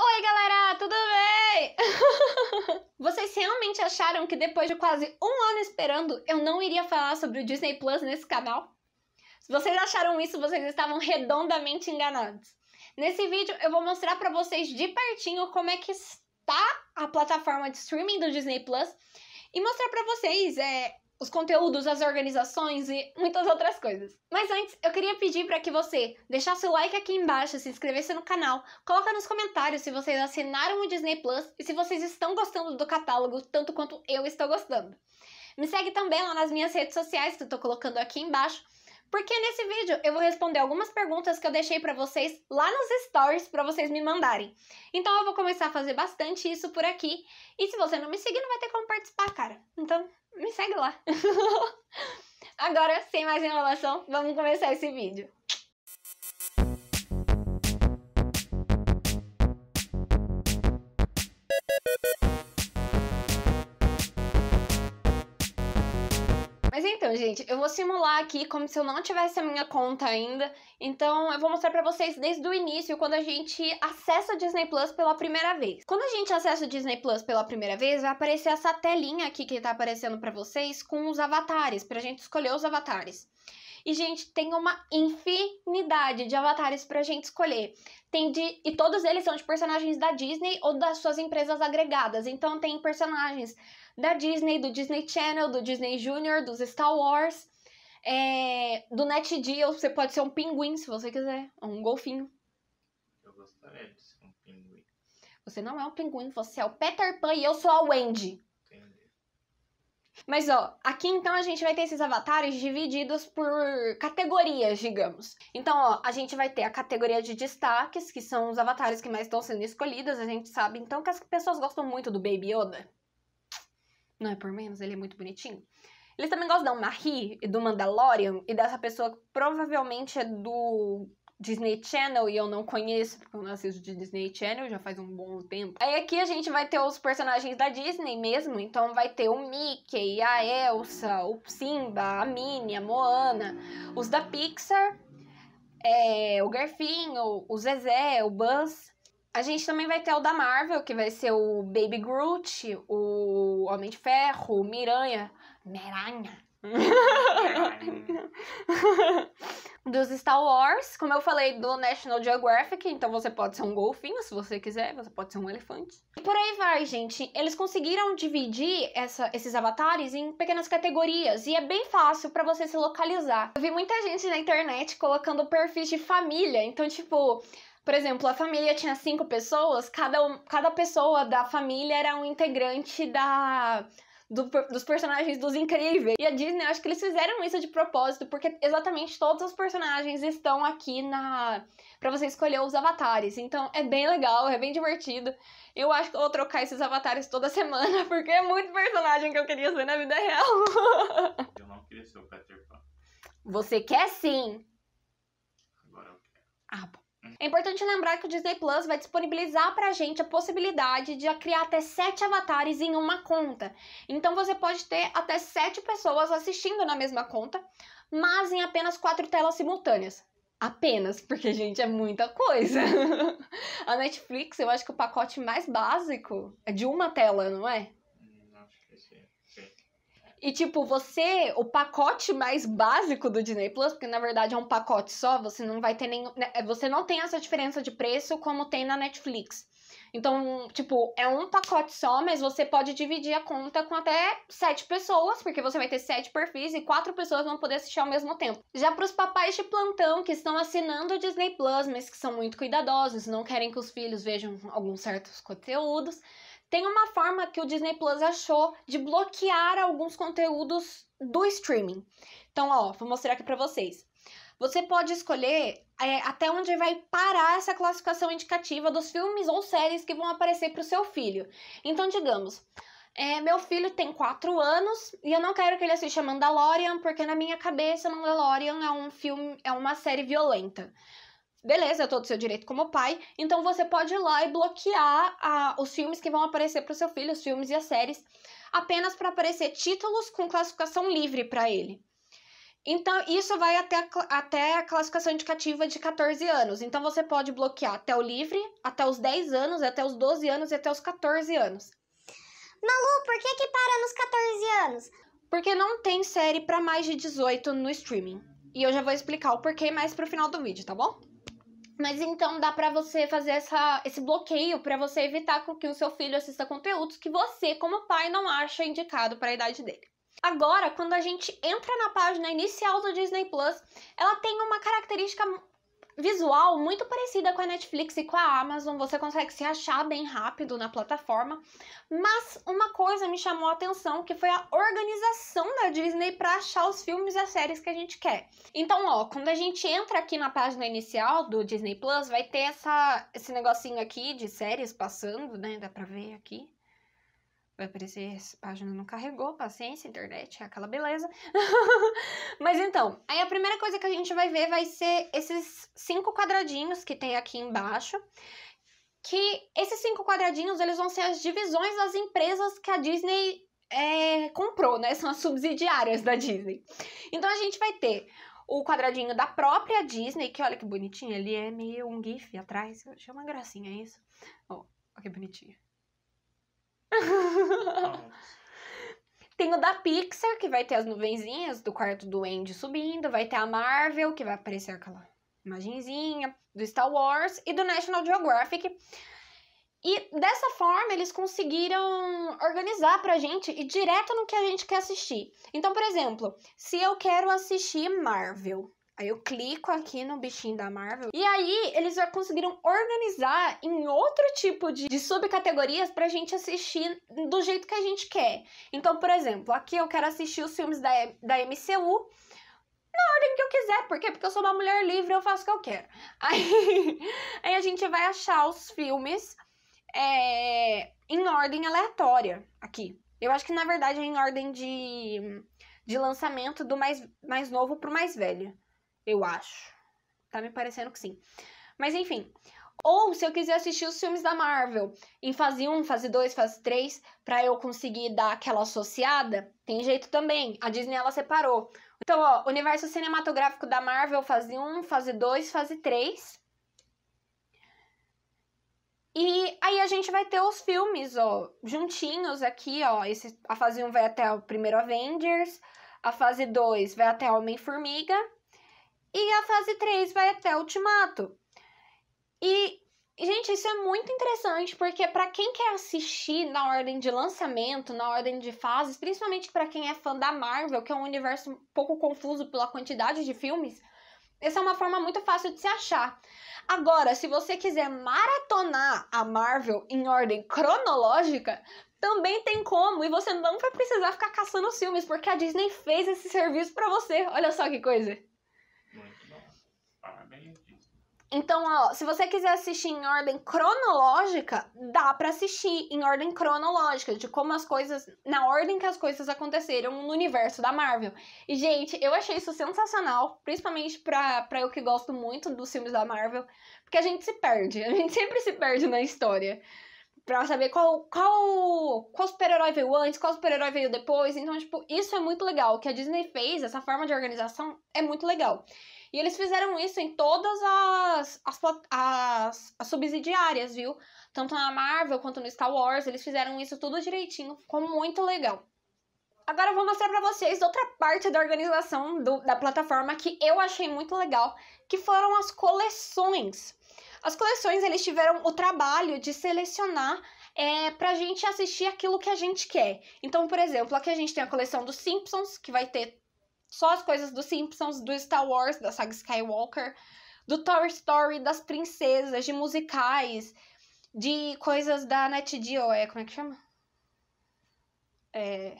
Oi, galera, tudo bem? Vocês realmente acharam que depois de quase um ano esperando eu não iria falar sobre o Disney Plus nesse canal? Se vocês acharam isso, vocês estavam redondamente enganados. Nesse vídeo eu vou mostrar para vocês de pertinho como é que está a plataforma de streaming do Disney Plus e mostrar para vocês é, os conteúdos, as organizações e muitas outras coisas. Mas antes, eu queria pedir para que você deixasse o like aqui embaixo, se inscrevesse no canal, coloca nos comentários se vocês assinaram o Disney Plus e se vocês estão gostando do catálogo tanto quanto eu estou gostando. Me segue também lá nas minhas redes sociais que eu tô colocando aqui embaixo porque nesse vídeo eu vou responder algumas perguntas que eu deixei para vocês lá nos stories para vocês me mandarem. Então eu vou começar a fazer bastante isso por aqui. E se você não me seguir, não vai ter como participar, cara. Então me segue lá. Agora, sem mais enrolação, vamos começar esse vídeo. Então, gente, eu vou simular aqui como se eu não tivesse a minha conta ainda. Então, eu vou mostrar para vocês desde o início, quando a gente acessa o Disney Plus pela primeira vez. Quando a gente acessa o Disney Plus pela primeira vez, vai aparecer essa telinha aqui que tá aparecendo para vocês com os avatares, pra gente escolher os avatares. E, gente, tem uma infinidade de avatares pra gente escolher. Tem de. E todos eles são de personagens da Disney ou das suas empresas agregadas. Então tem personagens da Disney, do Disney Channel, do Disney Junior, dos Star Wars. É, do Deal, você pode ser um pinguim se você quiser, um golfinho. Eu gostaria de ser um pinguim. Você não é um pinguim, você é o Peter Pan e eu sou a Wendy. Mas ó, aqui então a gente vai ter esses avatares divididos por categorias, digamos. Então, ó, a gente vai ter a categoria de destaques, que são os avatares que mais estão sendo escolhidos. A gente sabe então que as pessoas gostam muito do Baby Yoda. Não é por menos, ele é muito bonitinho. Eles também gostam da Marie, do Mandalorian e dessa pessoa que provavelmente é do Disney Channel e eu não conheço, porque eu não assisto de Disney Channel já faz um bom tempo. Aí aqui a gente vai ter os personagens da Disney mesmo, então vai ter o Mickey, a Elsa, o Simba, a Minnie, a Moana, os da Pixar, é, o Garfinho, o Zezé, o Buzz. A gente também vai ter o da Marvel, que vai ser o Baby Groot, o Homem de Ferro, o Miranha, Miranha, dos Star Wars, como eu falei, do National Geographic, então você pode ser um golfinho se você quiser, você pode ser um elefante. E por aí vai, gente. Eles conseguiram dividir essa, esses avatares em pequenas categorias e é bem fácil para você se localizar. Eu vi muita gente na internet colocando perfis de família, então tipo, por exemplo, a família tinha cinco pessoas, cada, cada pessoa da família era um integrante da, do, dos personagens dos Incríveis. E a Disney, eu acho que eles fizeram isso de propósito, porque exatamente todos os personagens estão aqui na para você escolher os avatares. Então é bem legal, é bem divertido. Eu acho que eu vou trocar esses avatares toda semana, porque é muito personagem que eu queria ser na vida real. eu não queria ser o Peter Pan. Você quer sim. Agora eu quero. Ah, é importante lembrar que o Disney Plus vai disponibilizar pra gente a possibilidade de criar até sete avatares em uma conta. Então você pode ter até sete pessoas assistindo na mesma conta, mas em apenas quatro telas simultâneas. Apenas, porque, gente, é muita coisa. a Netflix, eu acho que o pacote mais básico é de uma tela, não é? E, tipo, você, o pacote mais básico do Disney Plus, porque na verdade é um pacote só, você não vai ter nenhum. Né, é, você não tem essa diferença de preço como tem na Netflix. Então, tipo, é um pacote só, mas você pode dividir a conta com até sete pessoas, porque você vai ter sete perfis e quatro pessoas vão poder assistir ao mesmo tempo. Já para os papais de plantão que estão assinando o Disney Plus, mas que são muito cuidadosos, não querem que os filhos vejam alguns certos conteúdos, tem uma forma que o Disney Plus achou de bloquear alguns conteúdos do streaming. Então, ó, vou mostrar aqui para vocês. Você pode escolher é, até onde vai parar essa classificação indicativa dos filmes ou séries que vão aparecer para o seu filho. Então, digamos, é, meu filho tem 4 anos e eu não quero que ele assista Mandalorian, porque na minha cabeça Mandalorian é um filme, é uma série violenta. Beleza, tô todo seu direito como pai, então você pode ir lá e bloquear a, os filmes que vão aparecer para o seu filho, os filmes e as séries, apenas para aparecer títulos com classificação livre para ele. Então, isso vai até a, até a classificação indicativa de 14 anos. Então, você pode bloquear até o livre, até os 10 anos, até os 12 anos e até os 14 anos. Malu, por que, que para nos 14 anos? Porque não tem série para mais de 18 no streaming. E eu já vou explicar o porquê mais pro final do vídeo, tá bom? Mas então dá para você fazer essa, esse bloqueio para você evitar que o seu filho assista conteúdos que você, como pai, não acha indicado para a idade dele. Agora, quando a gente entra na página inicial do Disney Plus, ela tem uma característica visual muito parecida com a Netflix e com a Amazon, você consegue se achar bem rápido na plataforma. Mas uma coisa me chamou a atenção, que foi a organização da Disney para achar os filmes e as séries que a gente quer. Então, ó, quando a gente entra aqui na página inicial do Disney Plus, vai ter essa esse negocinho aqui de séries passando, né? Dá para ver aqui. Vai aparecer essa página não carregou, paciência, internet, é aquela beleza. Mas então, aí a primeira coisa que a gente vai ver vai ser esses cinco quadradinhos que tem aqui embaixo. Que esses cinco quadradinhos, eles vão ser as divisões das empresas que a Disney é, comprou, né? São as subsidiárias da Disney. Então a gente vai ter o quadradinho da própria Disney, que olha que bonitinho, ele é meio um gif atrás. Eu achei uma gracinha isso. Ó, oh, olha que bonitinho. Tem o da Pixar, que vai ter as nuvenzinhas do quarto do Andy subindo. Vai ter a Marvel, que vai aparecer aquela imagenzinha. Do Star Wars e do National Geographic. E dessa forma eles conseguiram organizar pra gente e direto no que a gente quer assistir. Então, por exemplo, se eu quero assistir Marvel, Aí eu clico aqui no bichinho da Marvel. E aí eles já conseguiram organizar em outro tipo de, de subcategorias pra gente assistir do jeito que a gente quer. Então, por exemplo, aqui eu quero assistir os filmes da, da MCU na ordem que eu quiser. Por quê? Porque eu sou uma mulher livre, eu faço o que eu quero. Aí, aí a gente vai achar os filmes é, em ordem aleatória aqui. Eu acho que, na verdade, é em ordem de, de lançamento do mais, mais novo pro mais velho. Eu acho. Tá me parecendo que sim. Mas enfim. Ou se eu quiser assistir os filmes da Marvel em fase 1, fase 2, fase 3, para eu conseguir dar aquela associada, tem jeito também. A Disney ela separou. Então, ó, universo cinematográfico da Marvel, fase 1, fase 2, fase 3. E aí a gente vai ter os filmes, ó, juntinhos aqui, ó. Esse, a fase 1 vai até o primeiro Avengers, a fase 2 vai até Homem-Formiga, e a fase 3 vai até o Ultimato. E, gente, isso é muito interessante, porque para quem quer assistir na ordem de lançamento, na ordem de fases, principalmente para quem é fã da Marvel, que é um universo um pouco confuso pela quantidade de filmes, essa é uma forma muito fácil de se achar. Agora, se você quiser maratonar a Marvel em ordem cronológica, também tem como e você não vai precisar ficar caçando os filmes, porque a Disney fez esse serviço para você. Olha só que coisa. Então, ó, se você quiser assistir em ordem cronológica, dá para assistir em ordem cronológica, de como as coisas, na ordem que as coisas aconteceram no universo da Marvel. E, gente, eu achei isso sensacional, principalmente pra, pra eu que gosto muito dos filmes da Marvel, porque a gente se perde, a gente sempre se perde na história. Pra saber qual, qual, qual super-herói veio antes, qual super-herói veio depois. Então, tipo, isso é muito legal. O que a Disney fez, essa forma de organização, é muito legal. E eles fizeram isso em todas as, as, as, as subsidiárias, viu? Tanto na Marvel quanto no Star Wars, eles fizeram isso tudo direitinho, ficou muito legal. Agora eu vou mostrar para vocês outra parte da organização do, da plataforma que eu achei muito legal, que foram as coleções. As coleções eles tiveram o trabalho de selecionar é, pra gente assistir aquilo que a gente quer. Então, por exemplo, aqui a gente tem a coleção dos Simpsons, que vai ter só as coisas dos Simpsons, do Star Wars, da saga Skywalker, do Toy Story, das princesas, de musicais, de coisas da NetGeo, é, como é que chama? É...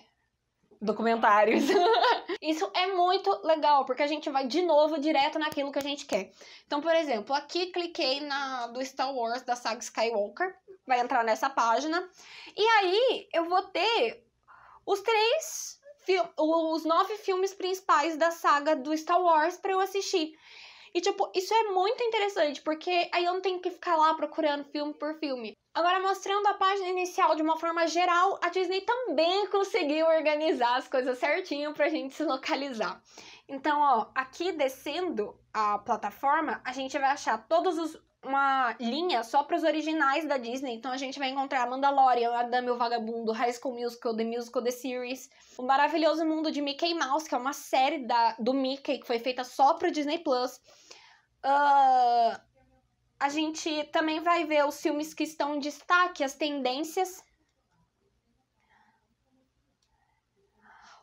Documentários. Isso é muito legal, porque a gente vai de novo direto naquilo que a gente quer. Então, por exemplo, aqui cliquei na do Star Wars da saga Skywalker, vai entrar nessa página, e aí eu vou ter os três os nove filmes principais da saga do Star Wars para eu assistir. E, tipo, isso é muito interessante, porque aí eu não tenho que ficar lá procurando filme por filme. Agora, mostrando a página inicial de uma forma geral, a Disney também conseguiu organizar as coisas certinho pra gente se localizar. Então, ó, aqui descendo a plataforma, a gente vai achar todos os uma linha só para os originais da Disney. Então a gente vai encontrar Mandalorian, A Dama e o Vagabundo, High School Musical, The Musical, The Series, O Maravilhoso Mundo de Mickey Mouse, que é uma série da, do Mickey que foi feita só para o Disney Plus. Uh, a gente também vai ver os filmes que estão em destaque, as tendências.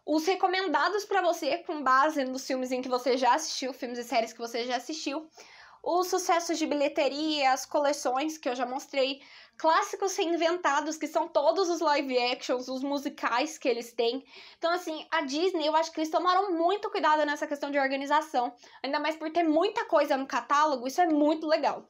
Os recomendados para você com base nos filmes em que você já assistiu, filmes e séries que você já assistiu os sucessos de bilheteria, as coleções que eu já mostrei, clássicos reinventados, que são todos os live actions, os musicais que eles têm. Então, assim, a Disney, eu acho que eles tomaram muito cuidado nessa questão de organização, ainda mais por ter muita coisa no catálogo, isso é muito legal.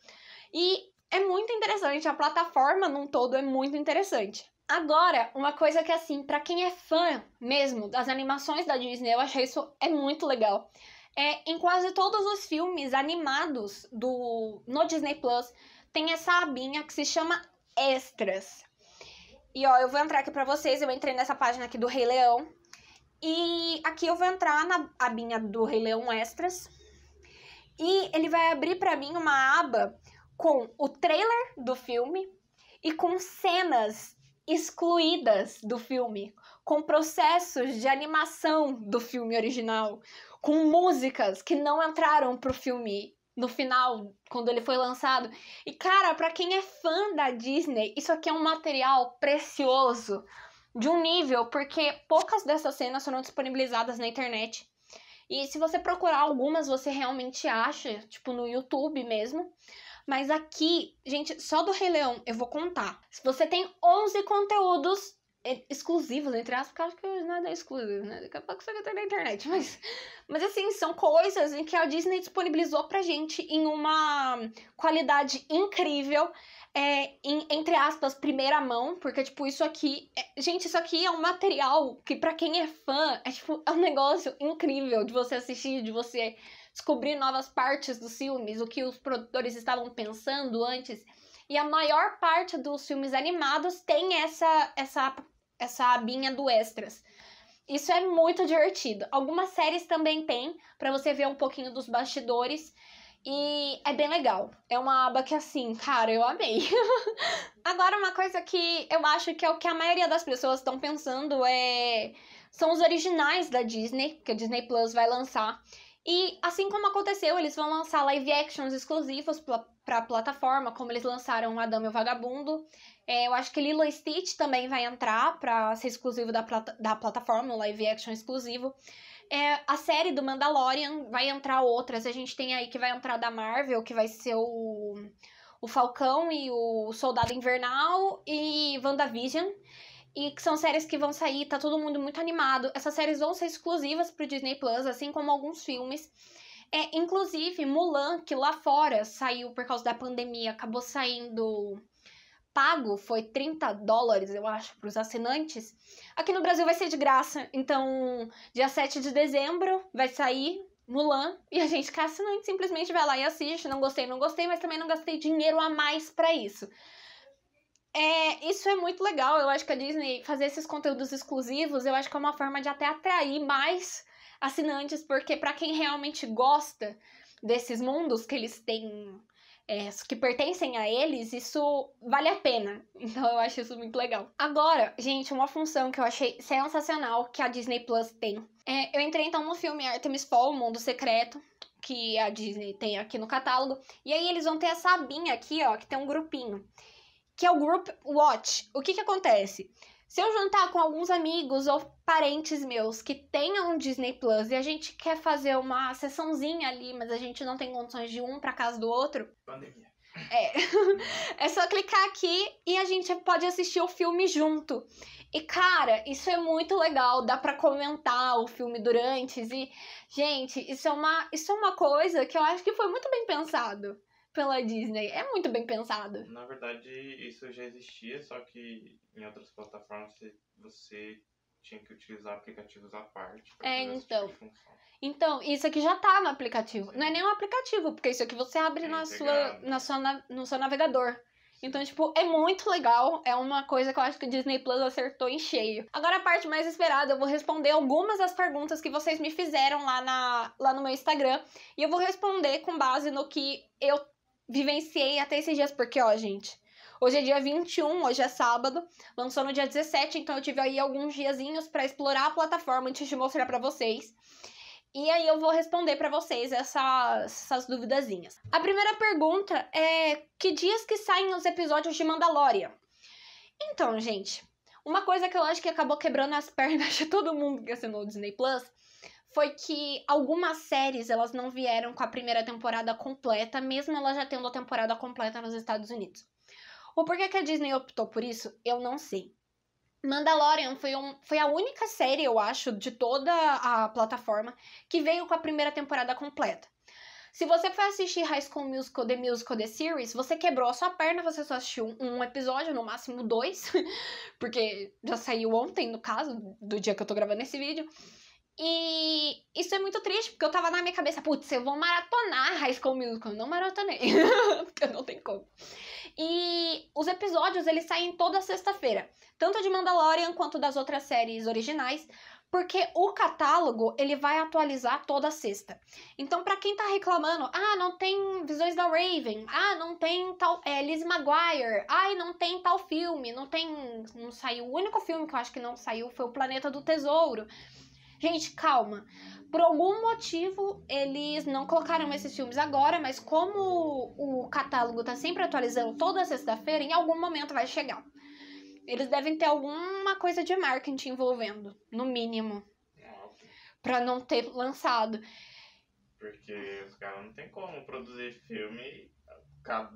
E é muito interessante, a plataforma num todo é muito interessante. Agora, uma coisa que assim, para quem é fã mesmo das animações da Disney, eu achei isso é muito legal. É, em quase todos os filmes animados do no Disney Plus tem essa abinha que se chama Extras. E ó, eu vou entrar aqui para vocês, eu entrei nessa página aqui do Rei Leão. E aqui eu vou entrar na abinha do Rei Leão Extras. E ele vai abrir para mim uma aba com o trailer do filme e com cenas excluídas do filme, com processos de animação do filme original, com músicas que não entraram pro filme no final, quando ele foi lançado. E cara, para quem é fã da Disney, isso aqui é um material precioso de um nível, porque poucas dessas cenas foram disponibilizadas na internet. E se você procurar algumas, você realmente acha, tipo no YouTube mesmo. Mas aqui, gente, só do Rei Leão eu vou contar. Você tem 11 conteúdos é exclusivos, né, entre aspas, porque acho que nada é exclusivo, né? Daqui a pouco você vai ter na internet. Mas, mas assim, são coisas em que a Disney disponibilizou pra gente em uma qualidade incrível, é, em, entre aspas, primeira mão, porque, tipo, isso aqui. É, gente, isso aqui é um material que, para quem é fã, é tipo, é um negócio incrível de você assistir, de você descobrir novas partes dos filmes, o que os produtores estavam pensando antes. E a maior parte dos filmes animados tem essa, essa essa abinha do extras. Isso é muito divertido. Algumas séries também tem para você ver um pouquinho dos bastidores e é bem legal. É uma aba que assim, cara, eu amei. Agora uma coisa que eu acho que é o que a maioria das pessoas estão pensando é são os originais da Disney, que a Disney Plus vai lançar. E assim como aconteceu, eles vão lançar live actions exclusivos para a plataforma, como eles lançaram e o Vagabundo. É, eu acho que Lilo Stitch também vai entrar para ser exclusivo da, da plataforma, um live action exclusivo. É, a série do Mandalorian vai entrar outras. A gente tem aí que vai entrar da Marvel, que vai ser o, o Falcão e o Soldado Invernal e WandaVision e que são séries que vão sair, tá todo mundo muito animado. Essas séries vão ser exclusivas pro Disney Plus, assim como alguns filmes. É, inclusive, Mulan, que lá fora saiu por causa da pandemia, acabou saindo pago, foi 30 dólares, eu acho, para os assinantes. Aqui no Brasil vai ser de graça. Então, dia 7 de dezembro vai sair Mulan e a gente que é assinante simplesmente vai lá e assiste. Não gostei, não gostei, mas também não gastei dinheiro a mais para isso. É, isso é muito legal. Eu acho que a Disney fazer esses conteúdos exclusivos, eu acho que é uma forma de até atrair mais assinantes, porque para quem realmente gosta desses mundos que eles têm, é, que pertencem a eles, isso vale a pena. Então eu acho isso muito legal. Agora, gente, uma função que eu achei sensacional que a Disney Plus tem. É, eu entrei então no filme Artemis Fall, O Mundo Secreto, que a Disney tem aqui no catálogo. E aí eles vão ter essa abinha aqui, ó, que tem um grupinho que é o Group Watch. O que, que acontece? Se eu juntar com alguns amigos ou parentes meus que tenham um Disney Plus e a gente quer fazer uma sessãozinha ali, mas a gente não tem condições de um para casa do outro. Pandemia. É. é só clicar aqui e a gente pode assistir o filme junto. E cara, isso é muito legal, dá para comentar o filme durante e gente, isso é uma isso é uma coisa que eu acho que foi muito bem pensado pela Disney. É muito bem pensado. Na verdade, isso já existia, só que em outras plataformas você tinha que utilizar aplicativos à parte. É, então. Tipo então, isso aqui já tá no aplicativo. Sim. Não é nem um aplicativo, porque isso aqui você abre é na sua, na sua, no seu navegador. Então, tipo, é muito legal. É uma coisa que eu acho que o Disney Plus acertou em cheio. Agora, a parte mais esperada, eu vou responder algumas das perguntas que vocês me fizeram lá, na, lá no meu Instagram. E eu vou responder com base no que eu vivenciei até esses dias, porque, ó, gente, Hoje é dia 21, hoje é sábado, lançou no dia 17, então eu tive aí alguns diazinhos para explorar a plataforma antes de mostrar para vocês. E aí eu vou responder para vocês essas, essas duvidazinhas. A primeira pergunta é que dias que saem os episódios de Mandalorian? Então, gente, uma coisa que eu acho que acabou quebrando as pernas de todo mundo que assinou o Disney Plus foi que algumas séries elas não vieram com a primeira temporada completa, mesmo ela já tendo a temporada completa nos Estados Unidos. O porquê que a Disney optou por isso, eu não sei. Mandalorian foi, um, foi a única série, eu acho, de toda a plataforma que veio com a primeira temporada completa. Se você foi assistir High School Musical, The Musical, The Series, você quebrou a sua perna, você só assistiu um episódio, no máximo dois, porque já saiu ontem, no caso, do dia que eu tô gravando esse vídeo. E isso é muito triste, porque eu tava na minha cabeça, putz, eu vou maratonar High School Musical. Eu não maratonei, porque eu não tenho como. E os episódios, eles saem toda sexta-feira. Tanto de Mandalorian quanto das outras séries originais. Porque o catálogo, ele vai atualizar toda sexta. Então, para quem tá reclamando, ah, não tem Visões da Raven, ah, não tem tal... É, Liz Maguire, ai, não tem tal filme, não tem... Não saiu... O único filme que eu acho que não saiu foi O Planeta do Tesouro. Gente, calma. Por algum motivo, eles não colocaram esses filmes agora, mas como o catálogo tá sempre atualizando toda sexta-feira, em algum momento vai chegar. Eles devem ter alguma coisa de marketing envolvendo, no mínimo. Pra não ter lançado. Porque os caras não tem como produzir filme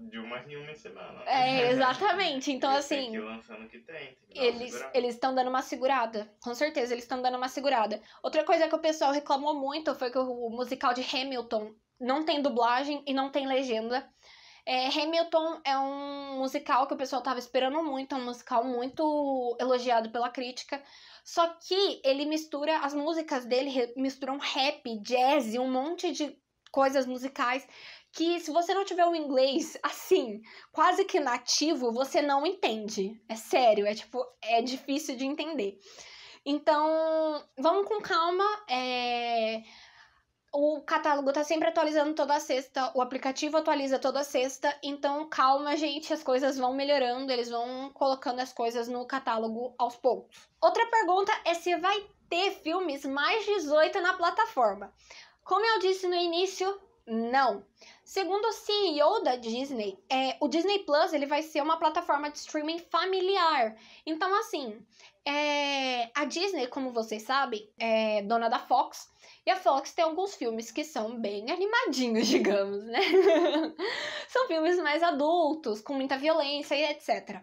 de uma em uma semana. É, exatamente. Então, eles assim. Que lançando que tem, tem que eles eles estão dando uma segurada. Com certeza, eles estão dando uma segurada. Outra coisa que o pessoal reclamou muito foi que o musical de Hamilton não tem dublagem e não tem legenda. É, Hamilton é um musical que o pessoal tava esperando muito, é um musical muito elogiado pela crítica. Só que ele mistura, as músicas dele misturam rap, jazz, um monte de coisas musicais que se você não tiver o um inglês assim, quase que nativo, você não entende. É sério, é tipo, é difícil de entender. Então, vamos com calma. É... O catálogo tá sempre atualizando toda sexta, o aplicativo atualiza toda sexta, então calma, gente, as coisas vão melhorando, eles vão colocando as coisas no catálogo aos poucos. Outra pergunta é se vai ter filmes mais 18 na plataforma. Como eu disse no início, não. Segundo o CEO da Disney, é, o Disney Plus ele vai ser uma plataforma de streaming familiar. Então, assim, é, a Disney, como vocês sabem, é dona da Fox. E a Fox tem alguns filmes que são bem animadinhos, digamos, né? são filmes mais adultos, com muita violência e etc.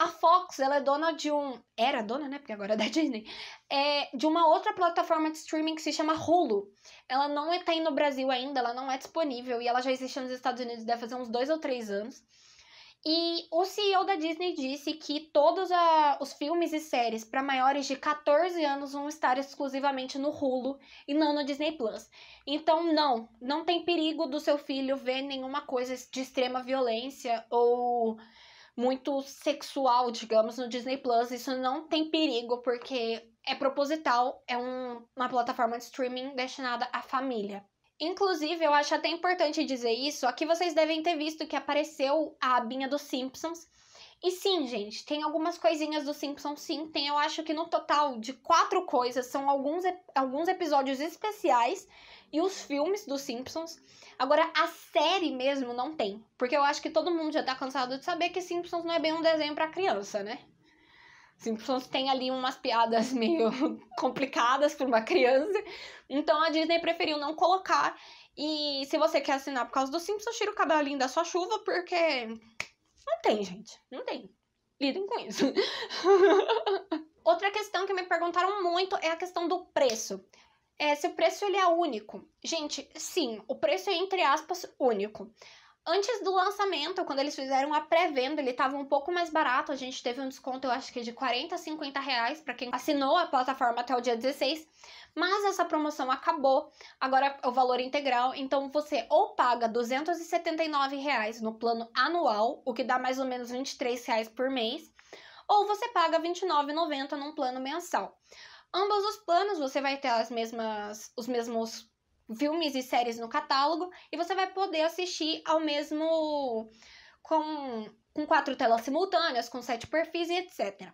A Fox, ela é dona de um. Era dona, né? Porque agora é da Disney. É de uma outra plataforma de streaming que se chama Hulu. Ela não está é, aí no Brasil ainda, ela não é disponível e ela já existe nos Estados Unidos, deve fazer uns dois ou três anos. E o CEO da Disney disse que todos a, os filmes e séries para maiores de 14 anos vão estar exclusivamente no Hulu e não no Disney Plus. Então, não, não tem perigo do seu filho ver nenhuma coisa de extrema violência ou muito sexual, digamos, no Disney Plus. Isso não tem perigo, porque é proposital, é um, uma plataforma de streaming destinada à família. Inclusive, eu acho até importante dizer isso. Aqui vocês devem ter visto que apareceu a abinha dos Simpsons e sim, gente, tem algumas coisinhas do Simpsons, sim. Tem, eu acho que no total de quatro coisas, são alguns, alguns episódios especiais e os filmes dos Simpsons. Agora, a série mesmo não tem. Porque eu acho que todo mundo já tá cansado de saber que Simpsons não é bem um desenho para criança, né? Simpsons tem ali umas piadas meio complicadas para uma criança. Então a Disney preferiu não colocar. E se você quer assinar por causa dos Simpsons, tira o cabelinho da sua chuva, porque não tem, hum. gente. Não tem. Lidem com isso. Outra questão que me perguntaram muito é a questão do preço. É, se o preço ele é único. Gente, sim, o preço é entre aspas único. Antes do lançamento, quando eles fizeram a pré-venda, ele estava um pouco mais barato. A gente teve um desconto, eu acho que de 40 a 50 reais para quem assinou a plataforma até o dia 16. Mas essa promoção acabou. Agora é o valor integral. Então você ou paga 279 reais no plano anual, o que dá mais ou menos 23 reais por mês, ou você paga 29,90 num plano mensal. Ambos os planos você vai ter as mesmas, os mesmos filmes e séries no catálogo e você vai poder assistir ao mesmo com, com quatro telas simultâneas, com sete perfis e etc.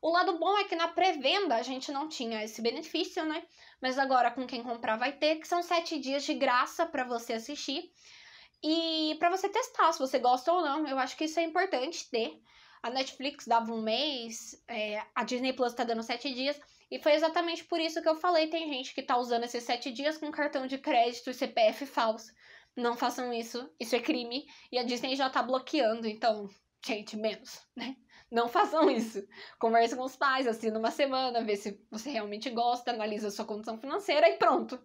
O lado bom é que na pré-venda a gente não tinha esse benefício, né? Mas agora com quem comprar vai ter, que são sete dias de graça para você assistir e para você testar se você gosta ou não. Eu acho que isso é importante ter. A Netflix dava um mês, é, a Disney Plus está dando sete dias. E foi exatamente por isso que eu falei: tem gente que tá usando esses sete dias com cartão de crédito e CPF falso. Não façam isso, isso é crime. E a Disney já tá bloqueando, então, gente, menos, né? Não façam isso. Converse com os pais, assina uma semana, vê se você realmente gosta, analisa a sua condição financeira e pronto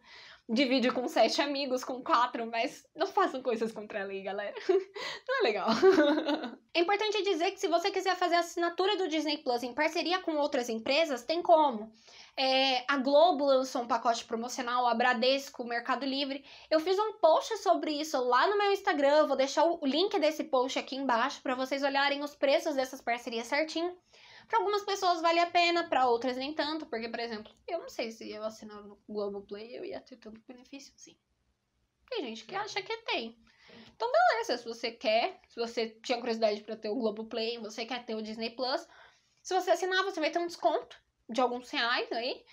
divide com sete amigos, com quatro, mas não façam coisas contra a lei, galera. Não é legal. É importante dizer que se você quiser fazer a assinatura do Disney Plus em parceria com outras empresas, tem como. É, a Globo lançou um pacote promocional, a Bradesco, o Mercado Livre. Eu fiz um post sobre isso lá no meu Instagram, vou deixar o link desse post aqui embaixo para vocês olharem os preços dessas parcerias certinho. Para algumas pessoas vale a pena, para outras nem tanto, porque, por exemplo, eu não sei se eu assinando no Globoplay eu ia ter tanto benefício, sim. Tem gente que acha que tem. Então, beleza, se você quer, se você tinha curiosidade para ter o Globoplay, você quer ter o Disney Plus, se você assinar, você vai ter um desconto de alguns reais aí.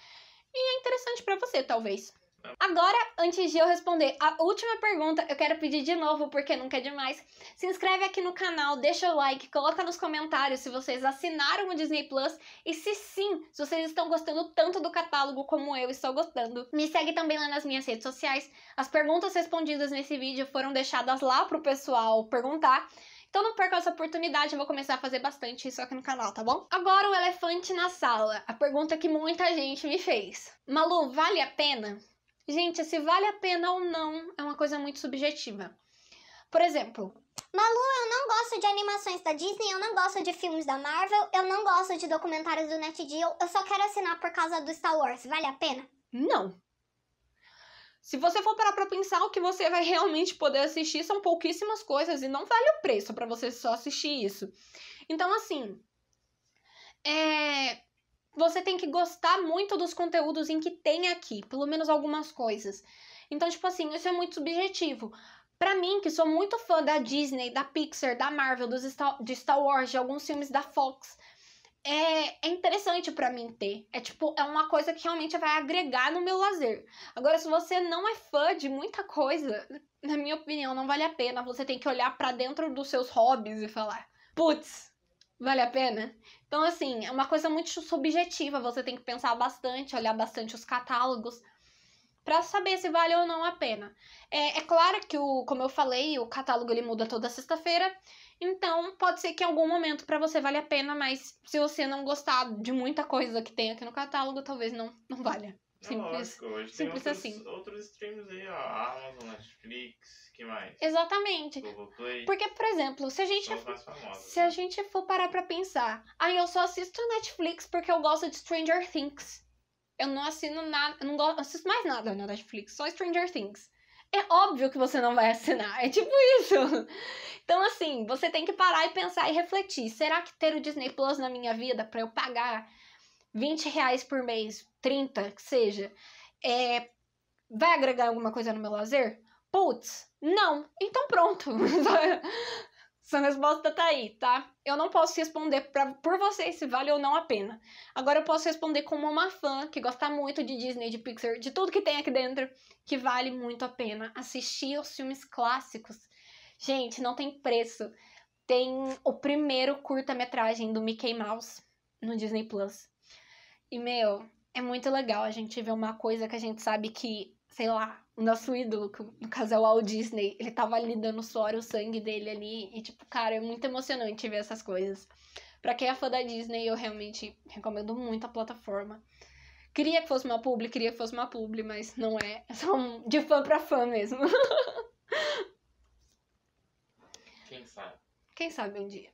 E é interessante para você, talvez. Agora, antes de eu responder a última pergunta, eu quero pedir de novo, porque nunca é demais. Se inscreve aqui no canal, deixa o like, coloca nos comentários se vocês assinaram o Disney Plus e se sim, se vocês estão gostando tanto do catálogo como eu estou gostando. Me segue também lá nas minhas redes sociais. As perguntas respondidas nesse vídeo foram deixadas lá pro pessoal perguntar. Então não perca essa oportunidade, eu vou começar a fazer bastante isso aqui no canal, tá bom? Agora o elefante na sala, a pergunta que muita gente me fez. Malu, vale a pena? Gente, se vale a pena ou não é uma coisa muito subjetiva. Por exemplo, Malu, eu não gosto de animações da Disney, eu não gosto de filmes da Marvel, eu não gosto de documentários do NetGeo, eu só quero assinar por causa do Star Wars. Vale a pena? Não. Se você for parar pra pensar, o que você vai realmente poder assistir são pouquíssimas coisas e não vale o preço para você só assistir isso. Então, assim. É você tem que gostar muito dos conteúdos em que tem aqui, pelo menos algumas coisas. Então, tipo assim, isso é muito subjetivo. Para mim, que sou muito fã da Disney, da Pixar, da Marvel, dos Star, de Star Wars, de alguns filmes da Fox, é, é interessante para mim ter. É tipo, é uma coisa que realmente vai agregar no meu lazer. Agora, se você não é fã de muita coisa, na minha opinião, não vale a pena. Você tem que olhar para dentro dos seus hobbies e falar: putz, vale a pena? Então, assim, é uma coisa muito subjetiva, você tem que pensar bastante, olhar bastante os catálogos para saber se vale ou não a pena. É, é, claro que, o, como eu falei, o catálogo ele muda toda sexta-feira, então pode ser que em algum momento para você vale a pena, mas se você não gostar de muita coisa que tem aqui no catálogo, talvez não, não valha. É simples, Lógico, hoje simples tem outros, assim. outros streams aí, ó. Amazon, Netflix, que mais? Exatamente. Play, Porque, por exemplo, se a gente. Famosos, se a né? gente for parar pra pensar, aí ah, eu só assisto Netflix porque eu gosto de Stranger Things. Eu não assino nada, eu não gosto, assisto mais nada na Netflix, só Stranger Things. É óbvio que você não vai assinar, é tipo isso. Então, assim, você tem que parar e pensar e refletir. Será que ter o Disney Plus na minha vida para eu pagar 20 reais por mês 30, que seja, é, vai agregar alguma coisa no meu lazer? Putz, não. Então pronto. Sua resposta tá aí, tá? Eu não posso responder pra, por você se vale ou não a pena. Agora eu posso responder como uma fã que gosta muito de Disney, de Pixar, de tudo que tem aqui dentro, que vale muito a pena assistir aos filmes clássicos. Gente, não tem preço. Tem o primeiro curta-metragem do Mickey Mouse no Disney Plus. E meu, é muito legal a gente ver uma coisa que a gente sabe que, sei lá, o nosso ídolo, que no caso é o Walt Disney, ele tava ali dando suor o sangue dele ali. E, tipo, cara, é muito emocionante ver essas coisas. Pra quem é fã da Disney, eu realmente recomendo muito a plataforma. Queria que fosse uma publi, queria que fosse uma publi, mas não é. É só um, de fã pra fã mesmo. Quem sabe? Quem sabe um dia.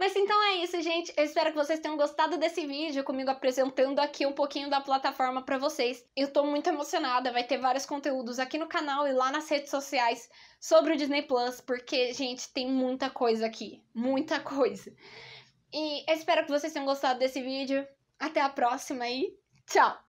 Mas então é isso, gente. Eu espero que vocês tenham gostado desse vídeo, comigo apresentando aqui um pouquinho da plataforma para vocês. Eu tô muito emocionada, vai ter vários conteúdos aqui no canal e lá nas redes sociais sobre o Disney Plus, porque, gente, tem muita coisa aqui. Muita coisa. E espero que vocês tenham gostado desse vídeo. Até a próxima e tchau!